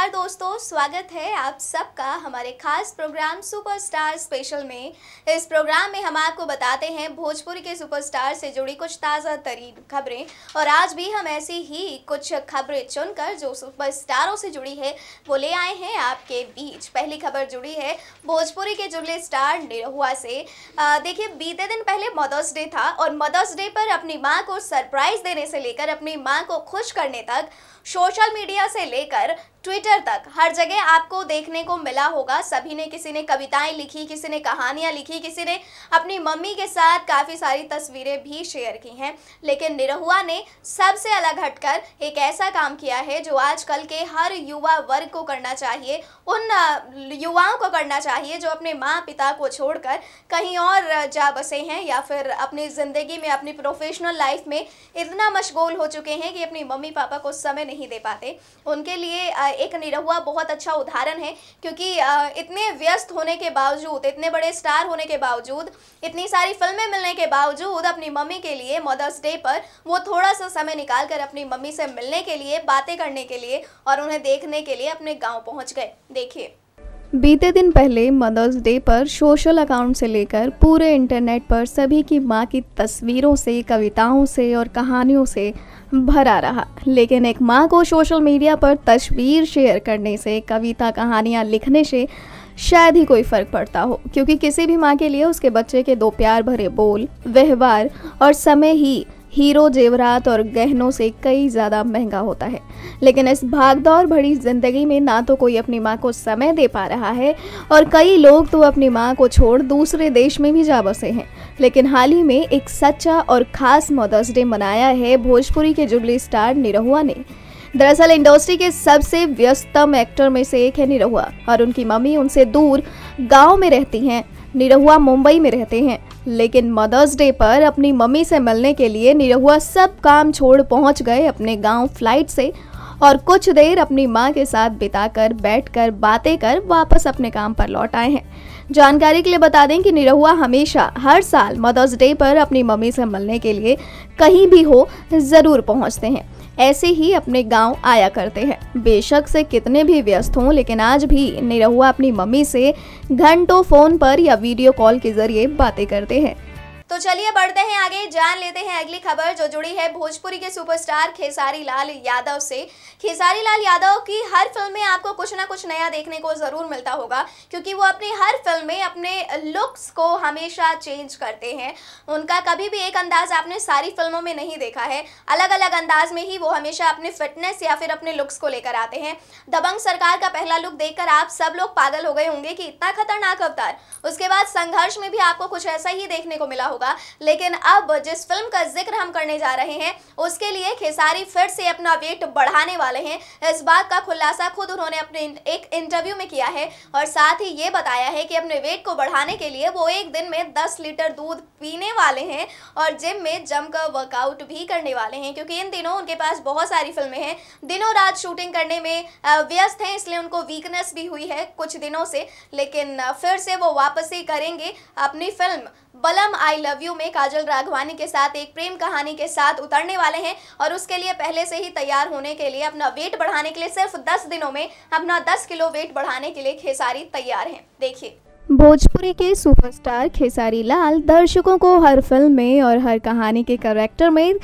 नमस्कार दोस्तों स्वागत है आप सबका हमारे खास प्रोग्राम सुपरस्टार स्पेशल में इस प्रोग्राम में हम आपको बताते हैं भोजपुरी के सुपरस्टार से जुड़ी कुछ ताज़ा तरीन खबरें और आज भी हम ऐसी ही कुछ खबरें चुनकर जो सुपरस्टारों से जुड़ी है वो ले आए हैं आपके बीच पहली खबर जुड़ी है भोजपुरी के जुड़े स्टार निरहुआ से देखिए बीते दिन पहले मदर्स डे था और मदर्स डे पर अपनी माँ को सरप्राइज़ देने से लेकर अपनी माँ को खुश करने तक सोशल मीडिया से लेकर ट्विटर तक हर जगह आपको देखने को मिला होगा सभी ने किसी ने कविताएं लिखी किसी ने कहानियां लिखी किसी ने अपनी मम्मी के साथ काफ़ी सारी तस्वीरें भी शेयर की हैं लेकिन निरहुआ ने सबसे अलग हटकर एक ऐसा काम किया है जो आजकल के हर युवा वर्ग को करना चाहिए उन युवाओं को करना चाहिए जो अपने माँ पिता को छोड़कर कहीं और जा बसे हैं या फिर अपनी ज़िंदगी में अपनी प्रोफेशनल लाइफ में इतना मशगोल हो चुके हैं कि अपनी मम्मी पापा को समय नहीं दे पाते उनके लिए एक निरहुआ बहुत अच्छा उदाहरण है क्योंकि इतने व्यस्त होने के बावजूद इतने बड़े स्टार होने के बावजूद इतनी सारी फिल्में मिलने के बावजूद अपनी मम्मी के लिए मदर्स डे पर वो थोड़ा सा समय निकाल कर अपनी मम्मी से मिलने के लिए बातें करने के लिए और उन्हें देखने के लिए अपने गाँव पहुँच गए देखिए बीते दिन पहले मदर्स डे पर सोशल अकाउंट से लेकर पूरे इंटरनेट पर सभी की मां की तस्वीरों से कविताओं से और कहानियों से भरा रहा लेकिन एक माँ को सोशल मीडिया पर तस्वीर शेयर करने से कविता कहानियाँ लिखने से शायद ही कोई फर्क पड़ता हो क्योंकि किसी भी माँ के लिए उसके बच्चे के दो प्यार भरे बोल व्यवहार और समय ही हीरो जेवरात और गहनों से कई ज़्यादा महंगा होता है लेकिन इस भागदौड़ भरी जिंदगी में ना तो कोई अपनी माँ को समय दे पा रहा है और कई लोग तो अपनी माँ को छोड़ दूसरे देश में भी जा बसे हैं लेकिन हाल ही में एक सच्चा और खास मदर्स डे मनाया है भोजपुरी के जुबली स्टार निरहुआ ने दरअसल इंडस्ट्री के सबसे व्यस्तम एक्टर में से एक है निरहुआ और उनकी मम्मी उनसे दूर गांव में रहती हैं निरहुआ मुंबई में रहते हैं लेकिन मदर्स डे पर अपनी मम्मी से मिलने के लिए निरहुआ सब काम छोड़ पहुंच गए अपने गांव फ्लाइट से और कुछ देर अपनी माँ के साथ बिताकर बैठकर बातें कर वापस अपने काम पर लौट आए हैं जानकारी के लिए बता दें कि निरहुआ हमेशा हर साल मदर्स डे पर अपनी मम्मी से मिलने के लिए कहीं भी हो ज़रूर पहुँचते हैं ऐसे ही अपने गांव आया करते हैं बेशक से कितने भी व्यस्त हों लेकिन आज भी निरहुआ अपनी मम्मी से घंटों फ़ोन पर या वीडियो कॉल के ज़रिए बातें करते हैं तो चलिए बढ़ते हैं आगे जान लेते हैं अगली खबर जो जुड़ी है भोजपुरी के सुपरस्टार खेसारी लाल यादव से खेसारी लाल यादव की हर फिल्म में आपको कुछ ना कुछ नया देखने को ज़रूर मिलता होगा क्योंकि वो अपनी हर फिल्म में अपने लुक्स को हमेशा चेंज करते हैं उनका कभी भी एक अंदाज़ आपने सारी फिल्मों में नहीं देखा है अलग अलग अंदाज में ही वो हमेशा अपने फिटनेस या फिर अपने लुक्स को लेकर आते हैं दबंग सरकार का पहला लुक देखकर आप सब लोग पागल हो गए होंगे कि इतना खतरनाक अवतार उसके बाद संघर्ष में भी आपको कुछ ऐसा ही देखने को मिला होगा होगा लेकिन अब जिस फिल्म का जिक्र हम करने जा रहे हैं उसके लिए खेसारी फिर से अपना वेट बढ़ाने वाले हैं इस बात का खुलासा खुद उन्होंने अपने एक इंटरव्यू में किया है और साथ ही ये बताया है कि अपने वेट को बढ़ाने के लिए वो एक दिन में दस लीटर दूध पीने वाले हैं और जिम में जमकर वर्कआउट भी करने वाले हैं क्योंकि इन दिनों उनके पास बहुत सारी फिल्में हैं दिनों रात शूटिंग करने में व्यस्त हैं इसलिए उनको वीकनेस भी हुई है कुछ दिनों से लेकिन फिर से वो वापसी करेंगे अपनी फिल्म बलम आई लव लव यू में काजल राघवानी के साथ एक प्रेम कहानी के साथ उतरने वाले हैं और उसके लिए पहले से ही तैयार होने के लिए अपना वेट बढ़ाने के लिए सिर्फ दस दिनों में अपना दस किलो वेट बढ़ाने के लिए खेसारी तैयार है देखिए भोजपुरी के सुपरस्टार खेसारी लाल दर्शकों को हर फिल्म में और हर कहानी के करेक्टर में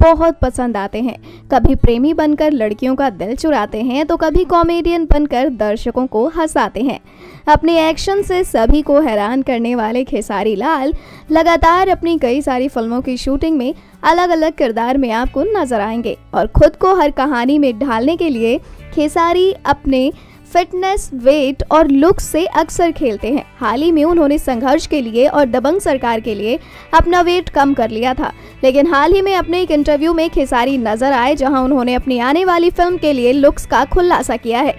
बहुत पसंद आते हैं कभी प्रेमी बनकर लड़कियों का दिल चुराते हैं तो कभी कॉमेडियन बनकर दर्शकों को हंसाते हैं अपने एक्शन से सभी को हैरान करने वाले खेसारी लाल लगातार अपनी कई सारी फिल्मों की शूटिंग में अलग अलग किरदार में आपको नजर आएंगे और खुद को हर कहानी में ढालने के लिए खेसारी अपने फिटनेस वेट और लुक से अक्सर खेलते हैं हाल ही में उन्होंने संघर्ष के लिए और दबंग सरकार के लिए अपना वेट कम कर लिया था लेकिन हाल ही में अपने एक इंटरव्यू में खेसारी नजर आए जहां उन्होंने अपनी आने वाली फिल्म के लिए लुक्स का खुलासा किया है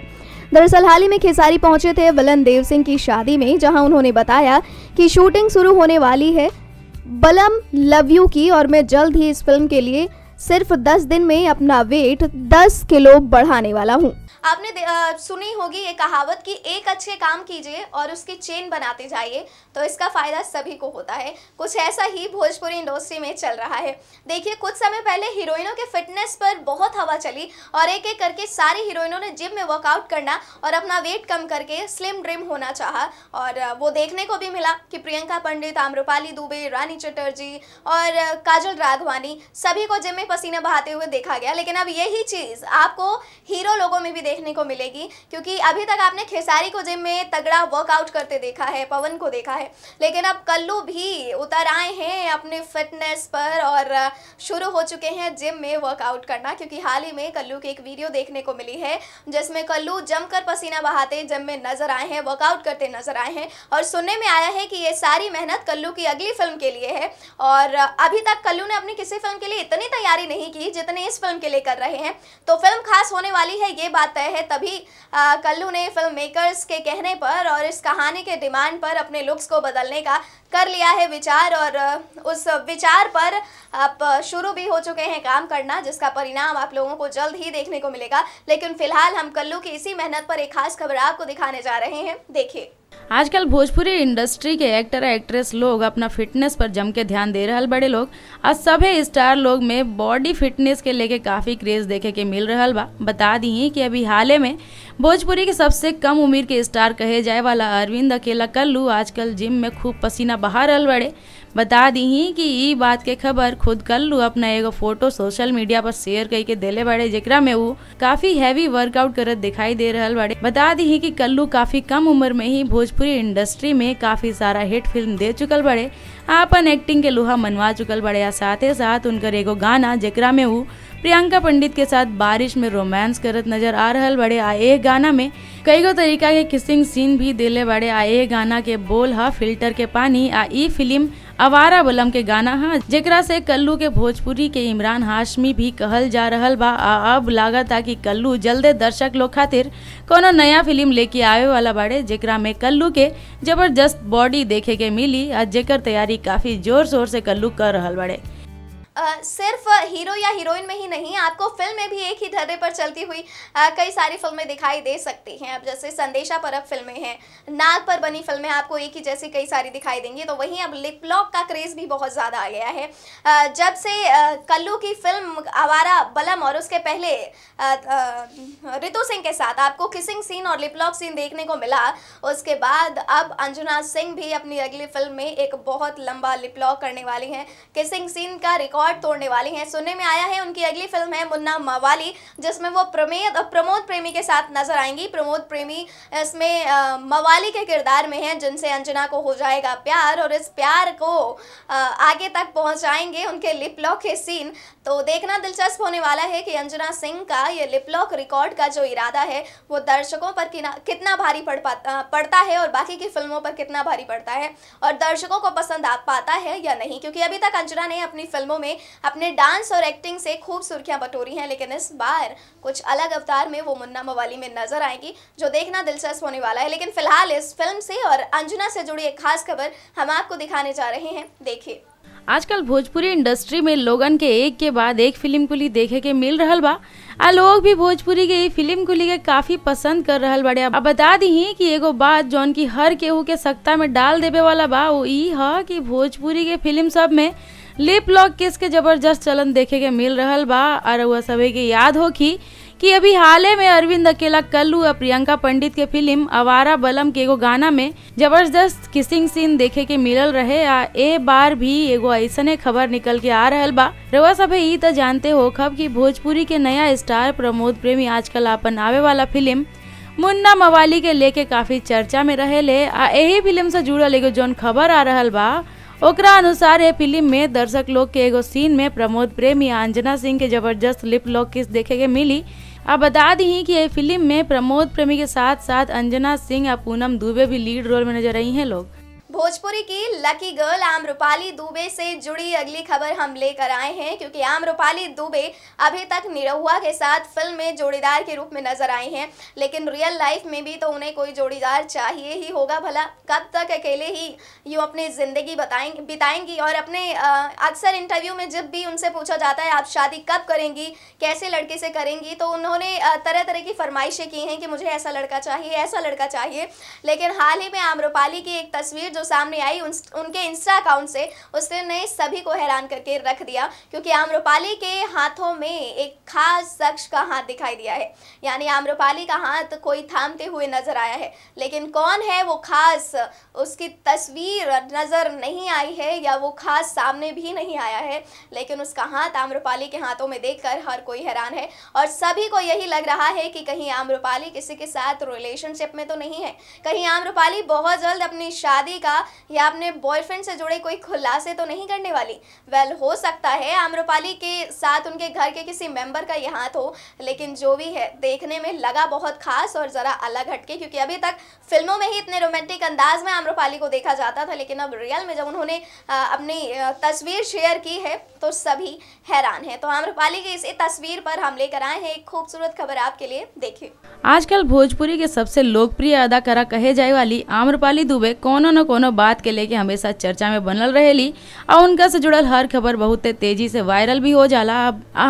दरअसल हाल ही में खेसारी पहुंचे थे बलन देव सिंह की शादी में जहाँ उन्होंने बताया कि शूटिंग शुरू होने वाली है बलम लव यू की और मैं जल्द ही इस फिल्म के लिए सिर्फ दस दिन में अपना वेट दस किलो बढ़ाने वाला हूँ आपने आ, सुनी होगी ये कहावत कि एक अच्छे काम कीजिए और उसकी चेन बनाते जाइए तो इसका फ़ायदा सभी को होता है कुछ ऐसा ही भोजपुरी इंडस्ट्री में चल रहा है देखिए कुछ समय पहले हीरोइनों के फिटनेस पर बहुत हवा चली और एक एक करके सारी हीरोइनों ने जिम में वर्कआउट करना और अपना वेट कम करके स्लिम ड्रिम होना चाह और वो देखने को भी मिला कि प्रियंका पंडित आम्रपाली दुबे रानी चटर्जी और काजल राघवानी सभी को जिम में पसीना बहाते हुए देखा गया लेकिन अब यही चीज़ आपको हीरो लोगों में भी देख देखने को मिलेगी क्योंकि अभी तक आपने खेसारी को जिम में तगड़ा वर्कआउट करते देखा है पवन को देखा है लेकिन अब कल्लू भी उतर आए हैं अपने फिटनेस पर और शुरू हो चुके हैं जिम में वर्कआउट करना क्योंकि हाल ही में कल्लू की एक वीडियो देखने को मिली है जिसमें कल्लू जमकर पसीना बहाते जिम में नजर आए हैं वर्कआउट करते नजर आए हैं और सुनने में आया है कि ये सारी मेहनत कल्लू की अगली फिल्म के लिए है और अभी तक कल्लू ने अपनी किसी फिल्म के लिए इतनी तैयारी नहीं की जितने इस फिल्म के लिए कर रहे हैं तो फिल्म खास होने वाली है ये बात तय है तभी कल्लू ने फिल्म मेकर्स के कहने पर और इस कहानी के डिमांड पर अपने लुक्स को बदलने का कर लिया है विचार और उस विचार पर आप शुरू भी हो चुके हैं काम करना जिसका परिणाम आप लोगों को जल्द ही देखने को मिलेगा लेकिन फिलहाल हम कल्लू की इसी मेहनत पर एक खास खबर आपको दिखाने जा रहे हैं देखिए आजकल भोजपुरी इंडस्ट्री के एक्टर एक्ट्रेस लोग अपना फिटनेस पर जम के ध्यान दे रहा बड़े लोग आज सभी स्टार लोग में बॉडी फिटनेस के लेके काफ़ी क्रेज देखे के मिल रहा बा बता दी कि अभी हाल में भोजपुरी के सबसे कम उम्र के स्टार कहे जाए वाला अरविंद अकेला कल्लू आजकल जिम में खूब पसीना बाहर बहार बड़े बता दी ही कि ये बात के खबर खुद कर लू अपना एगो फोटो सोशल मीडिया पर शेयर करके देले बड़े जेकरा में वो काफी हैवी वर्कआउट करत दिखाई दे रहा बड़े बता दी ही कि कल्लू काफी कम उम्र में ही भोजपुरी इंडस्ट्री में काफी सारा हिट फिल्म दे चुकल बड़े अपन एक्टिंग के लोहा मनवा चुकल बड़े साथ ही साथ उनका एगो गाना जेकरा में वो प्रियंका पंडित के साथ बारिश में रोमांस करत नजर आ रहा बड़े आ गाना में कई गो तरीका के किसिंग सीन भी दिले बड़े आ गाना के बोल हा फिल्टर के पानी आ ई फिल्म अवारा बलम के गाना है जेकरा से कल्लू के भोजपुरी के इमरान हाशमी भी कहल जा रहल बा आ अब था कि कल्लू जल्दे दर्शक लोग खातिर कोनो नया फिल्म लेके आवे वाला बाड़े जेकरा में कल्लू के जबरदस्त बॉडी देखे के मिली आ जेकर तैयारी काफी जोर शोर से कल्लू कर रहल बाड़े आ, सिर्फ हीरो या हीरोइन में ही नहीं आपको फिल्म में भी एक ही धरे पर चलती हुई आ, कई सारी फिल्में दिखाई दे सकती हैं अब जैसे संदेशा परब फिल्में हैं नाग पर बनी फिल्में आपको एक ही जैसी कई सारी दिखाई देंगी तो वहीं अब लिप लॉक का क्रेज़ भी बहुत ज़्यादा आ गया है आ, जब से कल्लू की फिल्म आवारा बलम और उसके पहले रितु सिंह के साथ आपको किसिंग सीन और लिपलॉक सीन देखने को मिला उसके बाद अब अंजुना सिंह भी अपनी अगली फिल्म में एक बहुत लंबा लिपलॉक करने वाली हैं किसिंग सीन का रिकॉर्ड रिकॉर्ड तोड़ने वाली हैं सुनने में आया है उनकी अगली फिल्म है मुन्ना मवाली जिसमें वो प्रमेद प्रमोद प्रेमी के साथ नजर आएंगी प्रमोद प्रेमी इसमें मवाली के किरदार में हैं जिनसे अंजना को हो जाएगा प्यार और इस प्यार को आगे तक पहुंचाएंगे उनके लिपलॉक के सीन तो देखना दिलचस्प होने वाला है कि अंजना सिंह का ये लिपलॉक रिकॉर्ड का जो इरादा है वो दर्शकों पर कितना भारी पड़ पाता पड़ता है और बाकी की फिल्मों पर कितना भारी पड़ता है और दर्शकों को पसंद आ पाता है या नहीं क्योंकि अभी तक अंजना ने अपनी फिल्मों में अपने डांस और एक्टिंग से खूब सुर्खियां बटोरी हैं लेकिन इस बार कुछ अलग अवतार में वो मुन्ना मवाली में नजर आएंगी जो देखना दिलचस्प होने वाला है लेकिन फिलहाल इस फिल्म से और अंजुना से जुड़ी एक खास खबर हम आपको दिखाने जा रहे हैं देखिए आजकल भोजपुरी इंडस्ट्री में लोगन के एक के बाद एक फिल्म कुली देखे के मिल रहा बा आ लोग भी भोजपुरी के ई फिल्म कुली के काफी पसंद कर रहा बड़े अब बता दी कि एगो बात जौन की हर केहू के सत्ता में डाल देवे वाला बा वो ई है कि भोजपुरी के फिल्म सब में लिप लॉक किस के जबरदस्त चलन देखे के मिल रहा बा और वह सभी के याद हो कि अभी हाले में अरविंद अकेला कल्लू और प्रियंका पंडित के फिल्म अवारा बलम के एगो गाना में जबरदस्त किसिंग सीन देखे के मिलल रहे आ ए बार भी एगो ऐसने खबर निकल के आ रहा बा रवा सभे तो जानते हो खब की भोजपुरी के नया स्टार प्रमोद प्रेमी आजकल अपन आवे वाला फिल्म मुन्ना मवाली के लेके काफी चर्चा में रहे ले आ यही फिल्म से जुड़ल एगो जौन खबर आ रहा बा ओकरा अनुसार ये फिल्म में दर्शक लोग के एगो सीन में प्रमोद प्रेमी अंजना सिंह के जबरदस्त लिप लॉक किस देखे के मिली अब बता दी कि ये फिल्म में प्रमोद प्रेमी के साथ साथ अंजना सिंह और पूनम दुबे भी लीड रोल में नजर आई हैं लोग भोजपुरी की लकी गर्ल आम रूपाली दुबे से जुड़ी अगली खबर हम लेकर आए हैं क्योंकि आम रूपाली दुबे अभी तक निरहुआ के साथ फिल्म में जोड़ीदार के रूप में नजर आए हैं लेकिन रियल लाइफ में भी तो उन्हें कोई जोड़ीदार चाहिए ही होगा भला कब तक अकेले ही यूँ अपनी ज़िंदगी बताएंगे बिताएंगी और अपने अक्सर इंटरव्यू में जब भी उनसे पूछा जाता है आप शादी कब करेंगी कैसे लड़के से करेंगी तो उन्होंने तरह तरह की फरमाइशें की हैं कि मुझे ऐसा लड़का चाहिए ऐसा लड़का चाहिए लेकिन हाल ही में आम्रपाली की एक तस्वीर जो सामने आई उन, उनके इंस्टा अकाउंट से उसने सभी को हैरान करके रख दिया क्योंकि आम्रपाली के हाथों में एक खास शख्स का हाथ दिखाई दिया है यानी आम्रपाली का हाथ कोई थामते हुए नजर आया है लेकिन कौन है वो खास उसकी तस्वीर नज़र नहीं आई है या वो खास सामने भी नहीं आया है लेकिन उसका हाथ आम्रपाली के हाथों में देख हर कोई हैरान है और सभी को यही लग रहा है कि कहीं आम्रपाली किसी के साथ रिलेशनशिप में तो नहीं है कहीं आम्रपाली बहुत जल्द अपनी शादी का या अपने बॉयफ्रेंड से जुड़े कोई खुलासे तो नहीं करने वाली वेल well, हो सकता है आम्रपाली के साथ उनके घर के किसी मेंबर का ये हाथ हो तो, लेकिन जो भी है देखने में लगा बहुत खास और ज़रा अलग हटके क्योंकि अभी तक फिल्मों में ही इतने रोमांटिक अंदाज में आम्रपाली को देखा जाता था लेकिन अब रियल में जब उन्होंने अपनी तस्वीर शेयर की है तो सभी हैरान हैं तो आम्रपाली की इस तस्वीर पर हम लेकर आए हैं एक खूबसूरत खबर आपके लिए देखिए आजकल भोजपुरी के सबसे लोकप्रिय अदाकारा कहे जाए वाली आम्रपाली दुबे कोनो न कोनो दोनों बात के लेके हमेशा चर्चा में बनल रहेली और उनका से जुड़ल हर खबर बहुत तेजी से वायरल भी हो जाला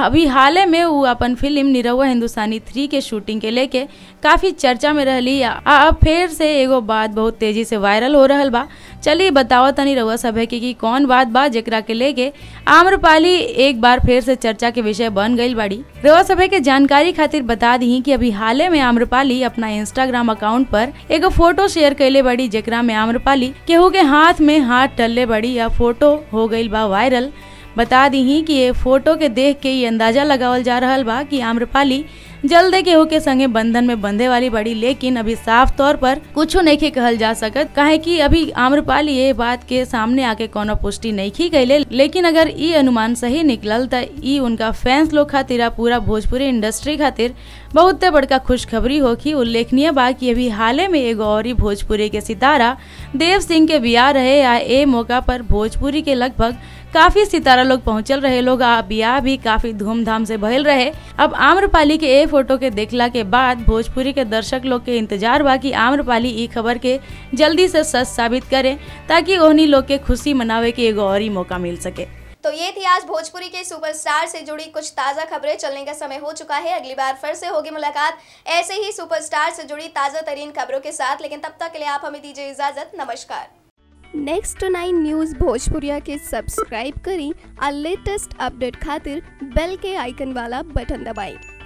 अभी हाल में वो अपन फिल्म निरहुआ हिंदुस्तानी थ्री के शूटिंग के लेके काफी चर्चा में रहली अब फिर से एगो बात बहुत तेजी से वायरल हो रहा बा चलिए बताओ तनी रउआ सब है कि कौन बात बा जेकरा के लेके आम्रपाली एक बार फिर से चर्चा के विषय बन गई बाड़ी रउआ सब के जानकारी खातिर बता दी कि अभी हाल में आम्रपाली अपना इंस्टाग्राम अकाउंट पर एगो फोटो शेयर कैले बड़ी जेकरा में आम्रपाली केहू के हाथ में हाथ टल्ले बड़ी या फोटो हो गई बा वायरल बता दी कि ये फोटो के देख के ये अंदाजा लगावल जा रहा बा कि आम्रपाली जल्द केहू के संगे बंधन में बंधे वाली बड़ी लेकिन अभी साफ तौर पर कुछ नहीं कहल जा सकत काहे कि अभी आम्रपाल ये बात के सामने आके कोनो पुष्टि नहीं की गई लेकिन अगर ये अनुमान सही निकलल तो ये उनका फैंस लोग खातिर पूरा भोजपुरी इंडस्ट्री खातिर बहुत बड़का खुशखबरी हो कि उल्लेखनीय बा की अभी हाल में एगो और भोजपुरी के सितारा देव सिंह के बिया रहे आ ए मौका पर भोजपुरी के लगभग काफी सितारा लोग पहुँचल रहे लोग ब्याह भी काफी धूमधाम से भयल रहे अब आम्रपाली के ए फोटो के देखला के बाद भोजपुरी के दर्शक लोग के इंतजार हुआ की आम्रपाली ई खबर के जल्दी से सच साबित करे ताकि ओहनी लोग के खुशी मनावे के एगो और मौका मिल सके तो ये थी आज भोजपुरी के सुपरस्टार से जुड़ी कुछ ताज़ा खबरें चलने का समय हो चुका है अगली बार फिर से होगी मुलाकात ऐसे ही सुपरस्टार से जुड़ी ताज़ा तरीन खबरों के साथ लेकिन तब तक के लिए आप हमें दीजिए इजाज़त नमस्कार नेक्स्ट नाइन न्यूज भोजपुरिया के सब्सक्राइब करें और लेटेस्ट अपडेट खातिर बेल के आइकन वाला बटन दबाएं